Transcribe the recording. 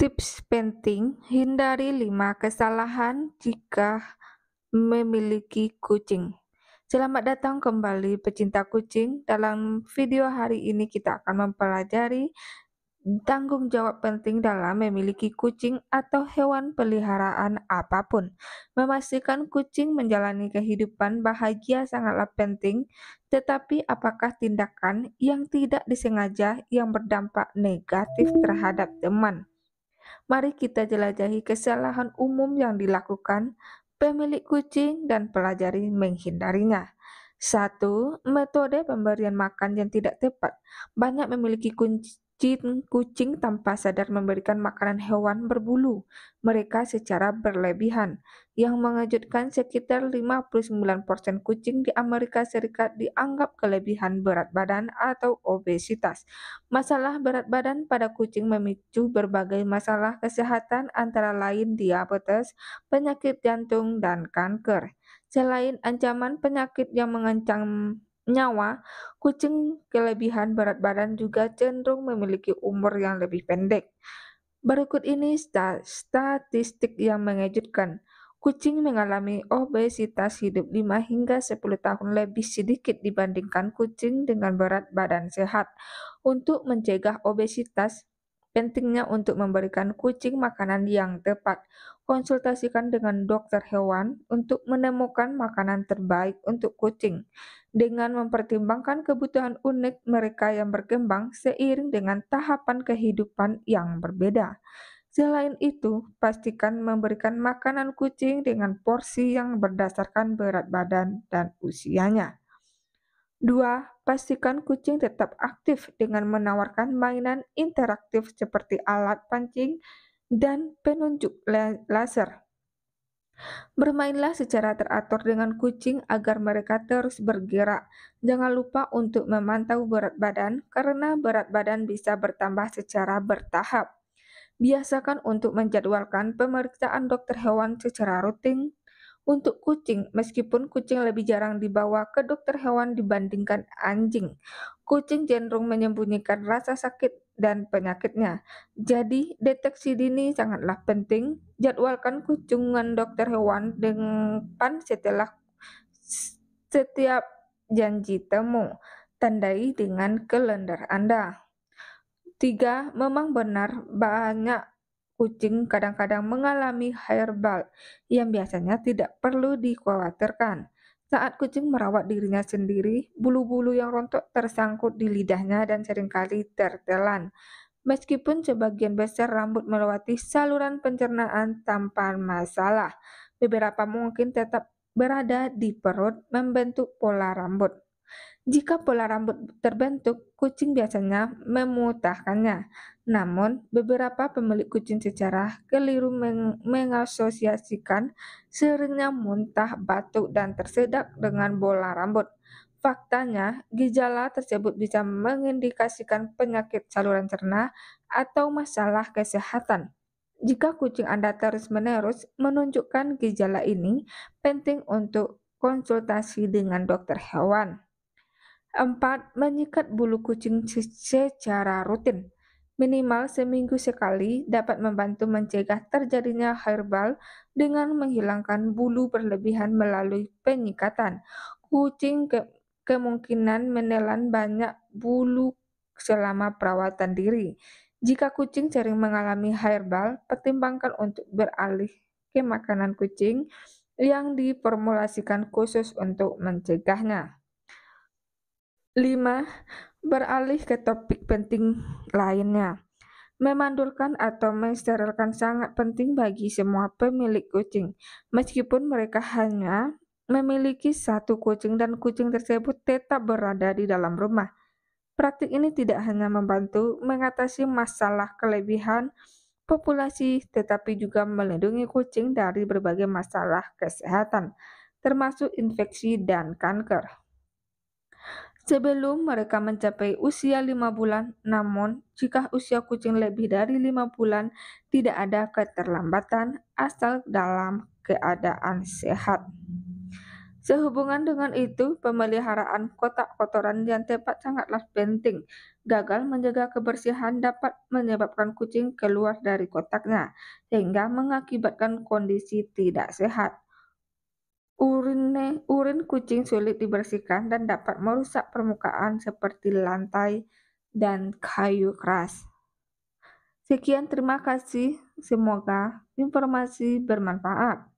Tips penting: hindari 5 kesalahan jika memiliki kucing. Selamat datang kembali pecinta kucing. Dalam video hari ini kita akan mempelajari tanggung jawab penting dalam memiliki kucing atau hewan peliharaan apapun. Memastikan kucing menjalani kehidupan bahagia sangatlah penting, tetapi apakah tindakan yang tidak disengaja yang berdampak negatif terhadap teman? Mari kita jelajahi kesalahan umum yang dilakukan pemilik kucing dan pelajari menghindarinya. 1. Metode pemberian makan yang tidak tepat. Banyak memiliki kunci Kucing tanpa sadar memberikan makanan hewan berbulu mereka secara berlebihan. Yang mengejutkan sekitar 59% kucing di Amerika Serikat dianggap kelebihan berat badan atau obesitas. Masalah berat badan pada kucing memicu berbagai masalah kesehatan antara lain diabetes, penyakit jantung, dan kanker. Selain ancaman penyakit yang mengancam nyawa, kucing kelebihan berat badan juga cenderung memiliki umur yang lebih pendek. Berikut ini statistik yang mengejutkan. Kucing mengalami obesitas hidup 5 hingga 10 tahun lebih sedikit dibandingkan kucing dengan berat badan sehat. Untuk mencegah obesitas, Pentingnya untuk memberikan kucing makanan yang tepat. Konsultasikan dengan dokter hewan untuk menemukan makanan terbaik untuk kucing. Dengan mempertimbangkan kebutuhan unik mereka yang berkembang seiring dengan tahapan kehidupan yang berbeda. Selain itu, pastikan memberikan makanan kucing dengan porsi yang berdasarkan berat badan dan usianya. 2. Pastikan kucing tetap aktif dengan menawarkan mainan interaktif seperti alat pancing dan penunjuk laser. Bermainlah secara teratur dengan kucing agar mereka terus bergerak. Jangan lupa untuk memantau berat badan karena berat badan bisa bertambah secara bertahap. Biasakan untuk menjadwalkan pemeriksaan dokter hewan secara rutin untuk kucing, meskipun kucing lebih jarang dibawa ke dokter hewan dibandingkan anjing. Kucing cenderung menyembunyikan rasa sakit dan penyakitnya. Jadi, deteksi dini sangatlah penting. Jadwalkan kunjungan dokter hewan dengan setelah setiap janji temu. Tandai dengan kalender Anda. Tiga, Memang benar banyak kucing kadang-kadang mengalami hairball yang biasanya tidak perlu dikhawatirkan. Saat kucing merawat dirinya sendiri, bulu-bulu yang rontok tersangkut di lidahnya dan seringkali tertelan. Meskipun sebagian besar rambut melewati saluran pencernaan tanpa masalah, beberapa mungkin tetap berada di perut membentuk pola rambut. Jika pola rambut terbentuk, kucing biasanya memutahkannya. Namun, beberapa pemilik kucing sejarah keliru meng mengasosiasikan seringnya muntah, batuk, dan tersedak dengan bola rambut. Faktanya, gejala tersebut bisa mengindikasikan penyakit saluran cerna atau masalah kesehatan. Jika kucing Anda terus-menerus menunjukkan gejala ini, penting untuk konsultasi dengan dokter hewan. 4. Menyikat bulu kucing secara rutin. Minimal seminggu sekali dapat membantu mencegah terjadinya herbal dengan menghilangkan bulu berlebihan melalui penyikatan. Kucing ke kemungkinan menelan banyak bulu selama perawatan diri. Jika kucing sering mengalami herbal, pertimbangkan untuk beralih ke makanan kucing yang diformulasikan khusus untuk mencegahnya. 5. Beralih ke topik penting lainnya. Memandulkan atau mensterilkan sangat penting bagi semua pemilik kucing, meskipun mereka hanya memiliki satu kucing dan kucing tersebut tetap berada di dalam rumah. Praktik ini tidak hanya membantu mengatasi masalah kelebihan populasi, tetapi juga melindungi kucing dari berbagai masalah kesehatan, termasuk infeksi dan kanker sebelum mereka mencapai usia 5 bulan. Namun, jika usia kucing lebih dari 5 bulan, tidak ada keterlambatan asal dalam keadaan sehat. Sehubungan dengan itu, pemeliharaan kotak kotoran yang tepat sangatlah penting. Gagal menjaga kebersihan dapat menyebabkan kucing keluar dari kotaknya, sehingga mengakibatkan kondisi tidak sehat. Urine, urin kucing sulit dibersihkan dan dapat merusak permukaan seperti lantai dan kayu keras. Sekian, terima kasih. Semoga informasi bermanfaat.